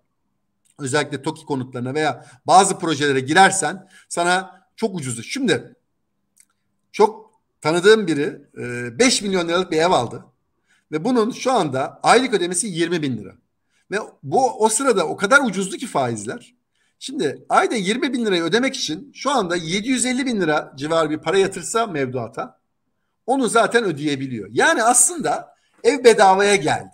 özellikle TOKİ konutlarına veya bazı projelere girersen sana çok ucuzu. Şimdi çok tanıdığım biri 5 e, milyon liralık bir ev aldı ve bunun şu anda aylık ödemesi 20 bin lira. Ve bu o sırada o kadar ucuzdu ki faizler. Şimdi ayda 20 bin lirayı ödemek için şu anda 750 bin lira civar bir para yatırsa mevduata onu zaten ödeyebiliyor. Yani aslında ev bedavaya geldi.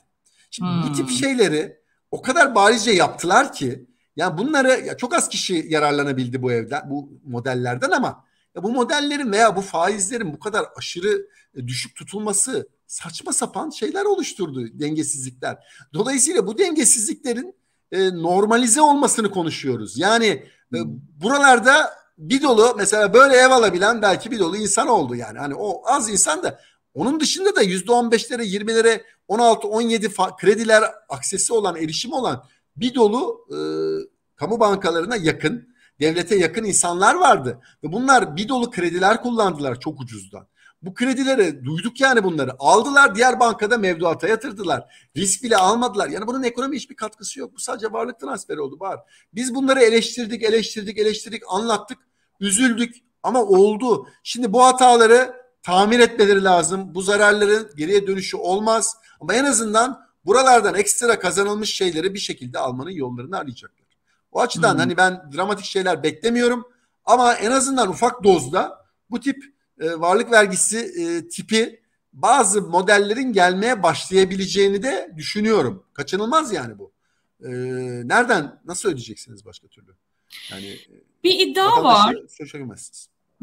Şimdi hmm. bu tip hmm. şeyleri o kadar barizce yaptılar ki yani bunları ya çok az kişi yararlanabildi bu evde, bu modellerden ama ya bu modellerin veya bu faizlerin bu kadar aşırı e, düşük tutulması saçma sapan şeyler oluşturdu dengesizlikler. Dolayısıyla bu dengesizliklerin e, normalize olmasını konuşuyoruz. Yani e, hmm. buralarda bir dolu mesela böyle ev alabilen belki bir dolu insan oldu yani. Hani o az insan da onun dışında da yüzde on beşlere yirmilere 16-17 krediler aksesi olan, erişimi olan bir dolu e, kamu bankalarına yakın, devlete yakın insanlar vardı. Ve bunlar bir dolu krediler kullandılar çok ucuzdan. Bu kredilere duyduk yani bunları. Aldılar diğer bankada mevduata yatırdılar. Risk bile almadılar. Yani bunun ekonomi hiçbir katkısı yok. Bu sadece varlık transferi oldu var. Biz bunları eleştirdik, eleştirdik, eleştirdik, anlattık. Üzüldük ama oldu. Şimdi bu hataları tamir etmeleri lazım. Bu zararların geriye dönüşü olmaz. Ama en azından buralardan ekstra kazanılmış şeyleri bir şekilde almanın yollarını arayacaklar. O açıdan hmm. hani ben dramatik şeyler beklemiyorum ama en azından ufak dozda bu tip e, varlık vergisi e, tipi bazı modellerin gelmeye başlayabileceğini de düşünüyorum. Kaçınılmaz yani bu. E, nereden nasıl ödeyeceksiniz başka türlü? Yani e, bir iddia var. Söz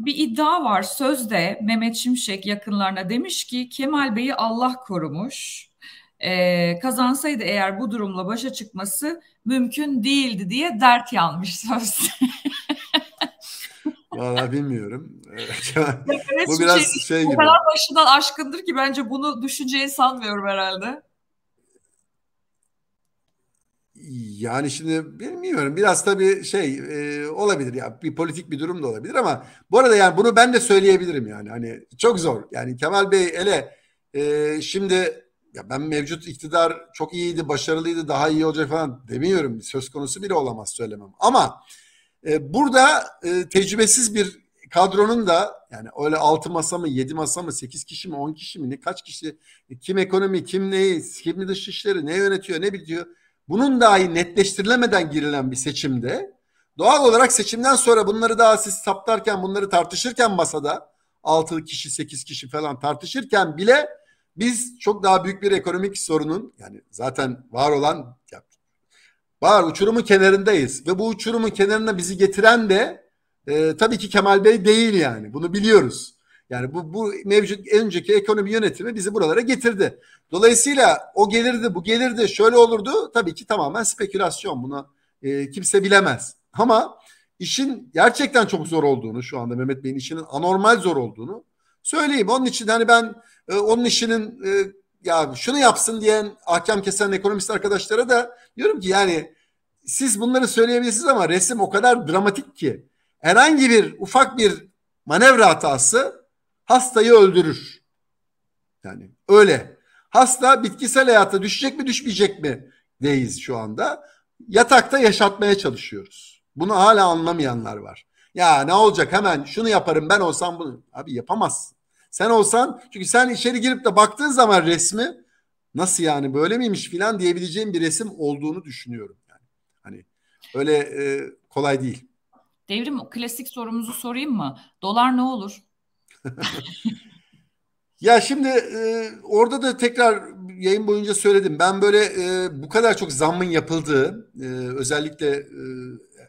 bir iddia var sözde Mehmet Şimşek yakınlarına demiş ki Kemal Bey'i Allah korumuş. Ee, kazansaydı eğer bu durumla başa çıkması mümkün değildi diye dert yanmış sözde. Valla bilmiyorum. bu biraz şey, şey gibi. Bu kadar başından aşkındır ki bence bunu düşüneceğini sanmıyorum herhalde. Yani şimdi bilmiyorum biraz tabii şey e, olabilir ya bir politik bir durum da olabilir ama bu arada yani bunu ben de söyleyebilirim yani hani çok zor yani Kemal Bey ele e, şimdi ya ben mevcut iktidar çok iyiydi başarılıydı daha iyi olacak falan demiyorum söz konusu bile olamaz söylemem ama e, burada e, tecrübesiz bir kadronun da yani öyle altı masa mı yedi masa mı sekiz kişi mi on kişi mi ne kaç kişi kim ekonomi kim neyi kim dışişleri ne yönetiyor ne biliyor bunun dahi netleştirilemeden girilen bir seçimde doğal olarak seçimden sonra bunları daha siz saptarken bunları tartışırken masada 6 kişi 8 kişi falan tartışırken bile biz çok daha büyük bir ekonomik sorunun yani zaten var olan var uçurumun kenarındayız ve bu uçurumun kenarına bizi getiren de e, tabii ki Kemal Bey değil yani bunu biliyoruz. Yani bu, bu mevcut önceki ekonomi yönetimi bizi buralara getirdi. Dolayısıyla o gelirdi, bu gelirdi, şöyle olurdu. Tabii ki tamamen spekülasyon. Bunu e, kimse bilemez. Ama işin gerçekten çok zor olduğunu şu anda Mehmet Bey'in işinin anormal zor olduğunu söyleyeyim. Onun için hani ben e, onun işinin e, ya şunu yapsın diyen ahkam kesen ekonomist arkadaşlara da diyorum ki yani siz bunları söyleyebilirsiniz ama resim o kadar dramatik ki herhangi bir ufak bir manevra hatası hastayı öldürür. Yani öyle. Hasta bitkisel hayata düşecek mi düşmeyecek mi deyiz şu anda. Yatakta yaşatmaya çalışıyoruz. Bunu hala anlamayanlar var. Ya ne olacak hemen şunu yaparım ben olsam bunu. Abi yapamazsın. Sen olsan çünkü sen içeri girip de baktığın zaman resmi nasıl yani böyle miymiş filan diyebileceğim bir resim olduğunu düşünüyorum. Yani. Hani öyle e, kolay değil. Devrim klasik sorumuzu sorayım mı? Dolar ne olur? ya şimdi e, orada da tekrar yayın boyunca söyledim. Ben böyle e, bu kadar çok zammın yapıldığı, e, özellikle e,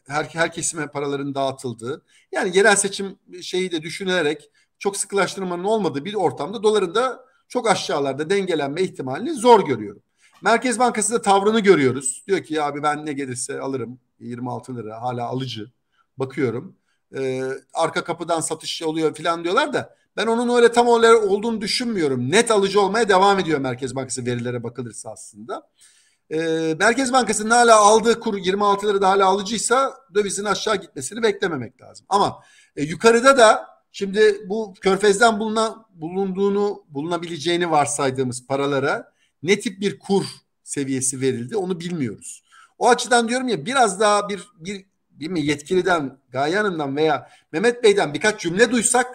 her, her paraların dağıtıldığı, yani yerel seçim şeyi de düşünülerek çok sıkılaştırmanın olmadığı bir ortamda doların da çok aşağılarda dengelenme ihtimalini zor görüyorum. Merkez Bankası da tavrını görüyoruz. Diyor ki ya abi ben ne gelirse alırım. 26 lira hala alıcı. Bakıyorum e, arka kapıdan satış oluyor falan diyorlar da ben onun öyle tam olarak olduğunu düşünmüyorum. Net alıcı olmaya devam ediyor Merkez Bankası verilere bakılırsa aslında. E, Merkez Bankası'nın hala aldığı kur 26 da hala alıcıysa dövizin aşağı gitmesini beklememek lazım. Ama e, yukarıda da şimdi bu körfezden bulunan, bulunduğunu bulunabileceğini varsaydığımız paralara ne tip bir kur seviyesi verildi onu bilmiyoruz. O açıdan diyorum ya biraz daha bir, bir değil mi yetkiliden Gaye Hanım'dan veya Mehmet Bey'den birkaç cümle duysak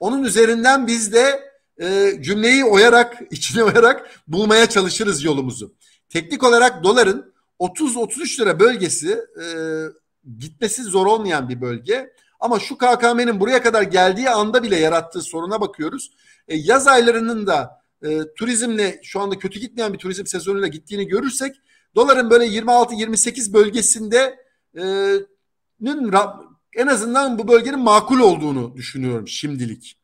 onun üzerinden biz de e, cümleyi oyarak içine oyarak bulmaya çalışırız yolumuzu. Teknik olarak doların 30-33 lira bölgesi e, gitmesi zor olmayan bir bölge. Ama şu KKM'nin buraya kadar geldiği anda bile yarattığı soruna bakıyoruz. E, yaz aylarının da e, turizmle şu anda kötü gitmeyen bir turizm sezonuyla gittiğini görürsek doların böyle 26-28 bölgesinde e, en azından bu bölgenin makul olduğunu düşünüyorum şimdilik.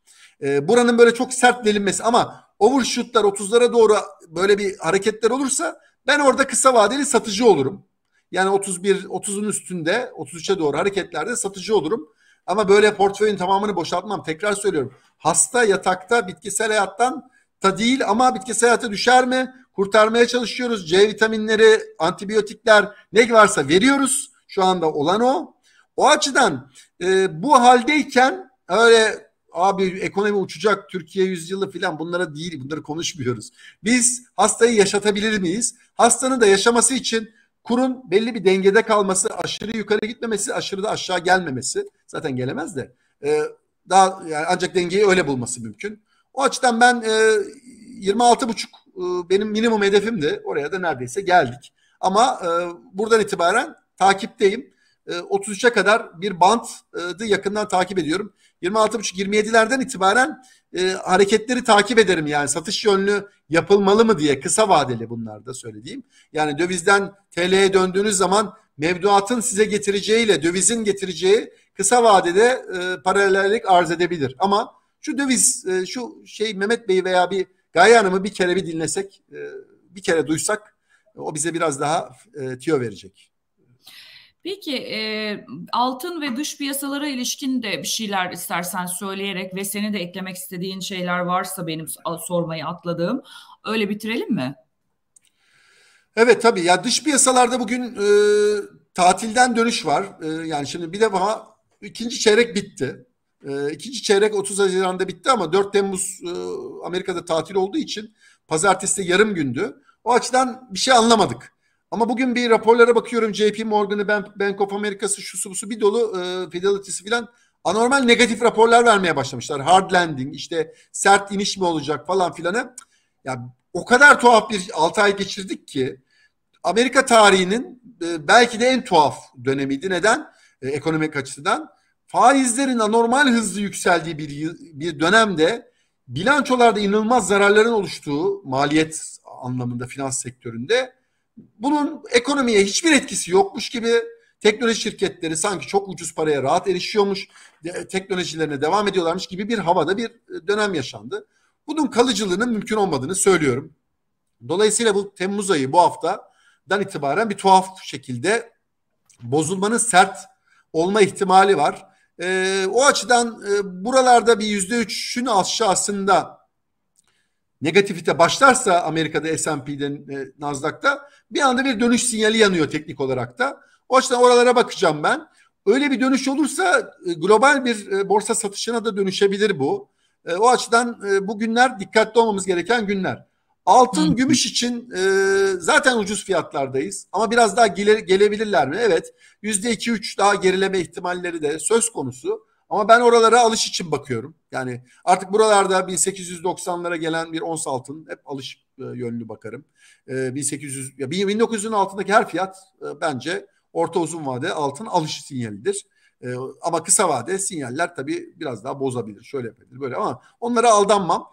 E, buranın böyle çok sert delinmesi ama overshootlar 30'lara doğru böyle bir hareketler olursa ben orada kısa vadeli satıcı olurum. Yani 31 30'un üstünde 33'e doğru hareketlerde satıcı olurum. Ama böyle portföyün tamamını boşaltmam. Tekrar söylüyorum. Hasta yatakta bitkisel hayattan da değil ama bitkisel hayata düşer mi? Kurtarmaya çalışıyoruz. C vitaminleri, antibiyotikler ne varsa veriyoruz. Şu anda olan o. O açıdan e, bu haldeyken öyle abi ekonomi uçacak Türkiye yüzyılı falan bunlara değil bunları konuşmuyoruz. Biz hastayı yaşatabilir miyiz? Hastanın da yaşaması için kurun belli bir dengede kalması, aşırı yukarı gitmemesi, aşırı da aşağı gelmemesi zaten gelemez de e, daha yani ancak dengeyi öyle bulması mümkün. O açıdan ben e, 26,5 e, benim minimum hedefimdi. Oraya da neredeyse geldik. Ama e, buradan itibaren takipteyim. 33'e ee, kadar bir bantı e, yakından takip ediyorum. 26.5-27'lerden itibaren e, hareketleri takip ederim yani satış yönlü yapılmalı mı diye kısa vadeli bunlar da söylediğim. Yani dövizden TL'ye döndüğünüz zaman mevduatın size getireceğiyle dövizin getireceği kısa vadede e, paralellik arz edebilir. Ama şu döviz e, şu şey Mehmet Bey veya bir Gaye Hanım'ı bir kere bir dinlesek e, bir kere duysak o bize biraz daha e, tüyo verecek. Peki e, altın ve dış piyasalara ilişkin de bir şeyler istersen söyleyerek ve seni de eklemek istediğin şeyler varsa benim sormayı atladığım öyle bitirelim mi? Evet tabii ya dış piyasalarda bugün e, tatilden dönüş var. E, yani şimdi bir de daha ikinci çeyrek bitti. E, ikinci çeyrek 30 Haziran'da bitti ama 4 Temmuz e, Amerika'da tatil olduğu için pazartesi de yarım gündü. O açıdan bir şey anlamadık. Ama bugün bir raporlara bakıyorum JP Morgan'ı, Bank of America'sı, şusu su bir dolu e, Fidelity'si filan anormal negatif raporlar vermeye başlamışlar. Hard landing, işte sert iniş mi olacak falan filanı. Ya o kadar tuhaf bir 6 ay geçirdik ki Amerika tarihinin e, belki de en tuhaf dönemiydi. Neden? E, ekonomik açıdan. Faizlerin anormal hızlı yükseldiği bir, bir dönemde bilançolarda inanılmaz zararların oluştuğu maliyet anlamında finans sektöründe bunun ekonomiye hiçbir etkisi yokmuş gibi teknoloji şirketleri sanki çok ucuz paraya rahat erişiyormuş, de, teknolojilerine devam ediyorlarmış gibi bir havada bir e, dönem yaşandı. Bunun kalıcılığının mümkün olmadığını söylüyorum. Dolayısıyla bu Temmuz ayı bu haftadan itibaren bir tuhaf şekilde bozulmanın sert olma ihtimali var. E, o açıdan e, buralarda bir yüzde üçün aşağısında negatifite başlarsa Amerika'da S&P'de e, Nasdaq'ta bir anda bir dönüş sinyali yanıyor teknik olarak da. O açıdan oralara bakacağım ben. Öyle bir dönüş olursa e, global bir e, borsa satışına da dönüşebilir bu. E, o açıdan e, bu günler dikkatli olmamız gereken günler. Altın, Hı. gümüş için e, zaten ucuz fiyatlardayız ama biraz daha gele, gelebilirler mi? Evet, yüzde iki üç daha gerileme ihtimalleri de söz konusu. Ama ben oralara alış için bakıyorum. Yani artık buralarda 1890'lara gelen bir ons altın hep alış e, yönlü bakarım. 1800 e, ya 1900'ün altındaki her fiyat e, bence orta uzun vade altın alış sinyalidir. ama kısa vade sinyaller tabii biraz daha bozabilir. Şöyle yapabilir böyle ama onlara aldanmam.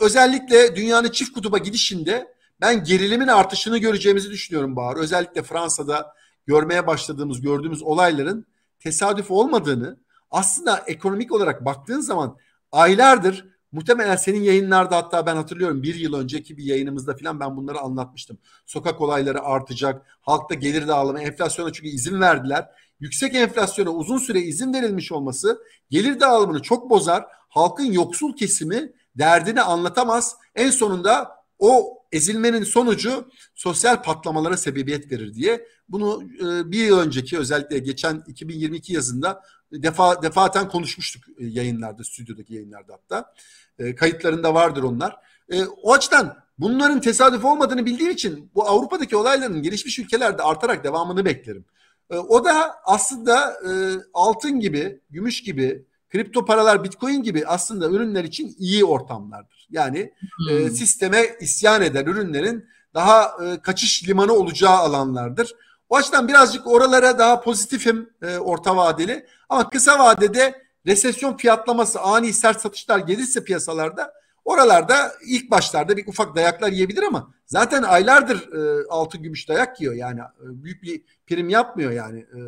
özellikle dünyanın çift kutuba gidişinde ben gerilimin artışını göreceğimizi düşünüyorum Bahar. Özellikle Fransa'da görmeye başladığımız, gördüğümüz olayların tesadüf olmadığını aslında ekonomik olarak baktığın zaman aylardır muhtemelen senin yayınlarda hatta ben hatırlıyorum bir yıl önceki bir yayınımızda falan ben bunları anlatmıştım. Sokak olayları artacak, halkta gelir dağılımı, enflasyona çünkü izin verdiler. Yüksek enflasyona uzun süre izin verilmiş olması gelir dağılımını çok bozar. Halkın yoksul kesimi derdini anlatamaz. En sonunda o ezilmenin sonucu sosyal patlamalara sebebiyet verir diye bunu e, bir yıl önceki özellikle geçen 2022 yazında defa defaten konuşmuştuk e, yayınlarda, stüdyodaki yayınlarda hatta. E, kayıtlarında vardır onlar. E, o açıdan bunların tesadüf olmadığını bildiğim için bu Avrupa'daki olayların gelişmiş ülkelerde artarak devamını beklerim. E, o da aslında e, altın gibi, gümüş gibi, kripto paralar, bitcoin gibi aslında ürünler için iyi ortamlardır. Yani e, hmm. e, sisteme isyan eden ürünlerin daha e, kaçış limanı olacağı alanlardır. O açıdan birazcık oralara daha pozitifim e, orta vadeli ama kısa vadede resesyon fiyatlaması ani sert satışlar gelirse piyasalarda oralarda ilk başlarda bir ufak dayaklar yiyebilir ama zaten aylardır e, altın gümüş dayak yiyor yani e, büyük bir prim yapmıyor yani e,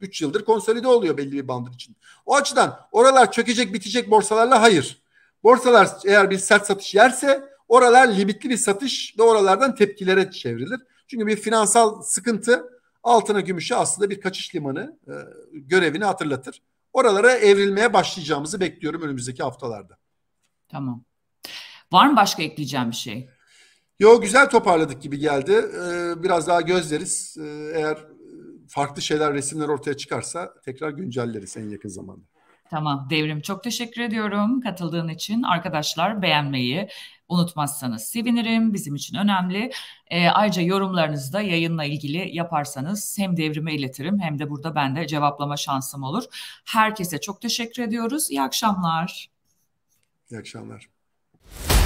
3 yıldır konsolide oluyor belli bir bandın için. O açıdan oralar çökecek bitecek borsalarla hayır. Borsalar eğer bir sert satış yerse oralar limitli bir satış ve oralardan tepkilere çevrilir. Çünkü bir finansal sıkıntı altına gümüşe aslında bir kaçış limanı e, görevini hatırlatır. Oralara evrilmeye başlayacağımızı bekliyorum önümüzdeki haftalarda. Tamam. Var mı başka ekleyeceğim bir şey? Yo güzel toparladık gibi geldi. Ee, biraz daha gözleriz. Ee, eğer farklı şeyler, resimler ortaya çıkarsa tekrar güncelleriz en yakın zamanda. Tamam Devrim çok teşekkür ediyorum katıldığın için. Arkadaşlar beğenmeyi unutmazsanız sevinirim. Bizim için önemli. E, ayrıca yorumlarınızı da yayınla ilgili yaparsanız hem devrime iletirim hem de burada ben de cevaplama şansım olur. Herkese çok teşekkür ediyoruz. İyi akşamlar. İyi akşamlar.